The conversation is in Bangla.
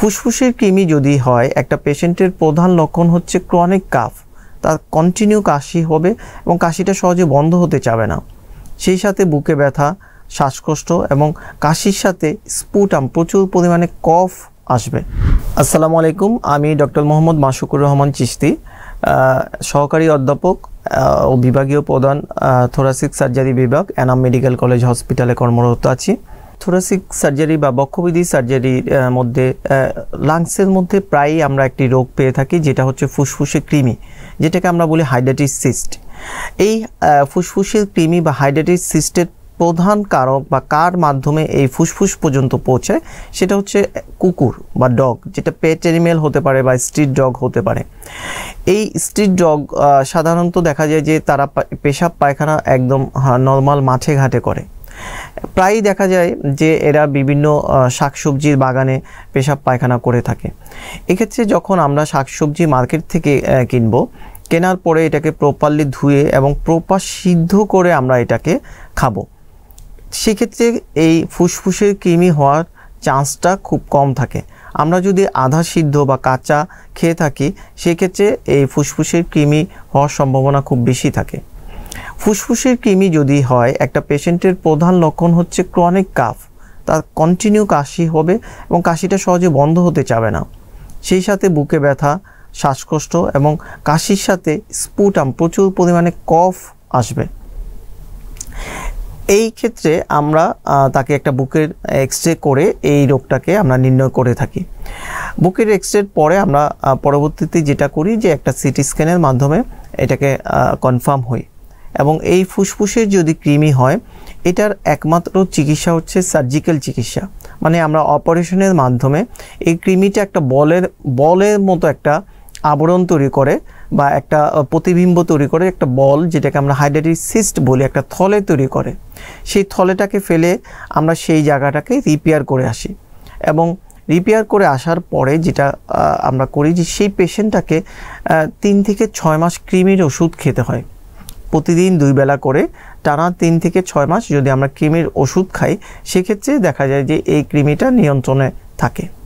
ফুসফুসের কৃমি যদি হয় একটা পেশেন্টের প্রধান লক্ষণ হচ্ছে ক্রনিক কাফ তার কন্টিনিউ কাশি হবে এবং কাশিটা সহজে বন্ধ হতে চাবে না সেই সাথে বুকে ব্যথা শ্বাসকষ্ট এবং কাশির সাথে স্পুটাম প্রচুর পরিমাণে কফ আসবে আসসালামু আলাইকুম আমি ডক্টর মোহাম্মদ মাসুকুর রহমান চিস্তি সহকারী অধ্যাপক ও বিভাগীয় প্রধান থোরাসিক সার্জারি বিভাগ অ্যানাম মেডিকেল কলেজ হসপিটালে কর্মরত আছি থোরাসিক সার্জারি বা বক্ষবিধি সার্জারির মধ্যে লাংসের মধ্যে প্রায়ই আমরা একটি রোগ পেয়ে থাকি যেটা হচ্ছে ফুসফুসে কৃমি যেটাকে আমরা বলি হাইড্রাটিস সিস্ট এই ফুসফুসের কৃমি বা হাইড্রাটিস সিস্টের প্রধান কারক বা কার মাধ্যমে এই ফুসফুস পর্যন্ত পৌঁছায় সেটা হচ্ছে কুকুর বা ডগ যেটা পেট অ্যানিমেল হতে পারে বা স্ট্রিট ডগ হতে পারে এই স্ট্রিট ডগ সাধারণত দেখা যায় যে তারা পেশাব পায়খানা একদম নর্মাল মাঠে ঘাটে করে প্রায়ই দেখা যায় যে এরা বিভিন্ন শাকসবজির বাগানে পেশাব পায়খানা করে থাকে এক্ষেত্রে যখন আমরা শাকসবজি মার্কেট থেকে কিনব কেনার পরে এটাকে প্রপারলি ধুয়ে এবং প্রপার সিদ্ধ করে আমরা এটাকে খাবো সেক্ষেত্রে এই ফুসফুসের কৃমি হওয়ার চান্সটা খুব কম থাকে আমরা যদি আধা সিদ্ধ বা কাঁচা খেয়ে থাকি সেক্ষেত্রে এই ফুসফুসের কৃমি হওয়ার সম্ভাবনা খুব বেশি থাকে ফুসফুসের কৃমি যদি হয় একটা পেশেন্টের প্রধান লক্ষণ হচ্ছে ক্রনিক কাফ তার কন্টিনিউ কাশি হবে এবং কাশিটা সহজে বন্ধ হতে চাবে না সেই সাথে বুকে ব্যথা শ্বাসকষ্ট এবং কাশির সাথে স্পুটাম প্রচুর পরিমাণে কফ আসবে এই ক্ষেত্রে আমরা তাকে একটা বুকের এক্স করে এই রোগটাকে আমরা নির্ণয় করে থাকি বুকের এক্স পরে আমরা পরবর্তীতে যেটা করি যে একটা সিটি স্ক্যানের মাধ্যমে এটাকে কনফার্ম হই এবং এই ফুসফুসের যদি কৃমি হয় এটার একমাত্র চিকিৎসা হচ্ছে সার্জিক্যাল চিকিৎসা মানে আমরা অপারেশনের মাধ্যমে এই কৃমিটা একটা বলের বলের মতো একটা আবরণ তৈরি করে বা একটা প্রতিবিম্ব তৈরি করে একটা বল যেটাকে আমরা হাইড্রেটিক সিস্ট বলি একটা থলে তৈরি করে সেই থলেটাকে ফেলে আমরা সেই জায়গাটাকে রিপেয়ার করে আসি এবং রিপেয়ার করে আসার পরে যেটা আমরা করি যে সেই পেশেন্টটাকে তিন থেকে ছয় মাস ক্রিমির ওষুধ খেতে হয় প্রতিদিন দুই বেলা করে টানা তিন থেকে ছয় মাস যদি আমরা ক্রিমির ওষুধ খাই সেক্ষেত্রে দেখা যায় যে এই ক্রিমিটা নিয়ন্ত্রণে থাকে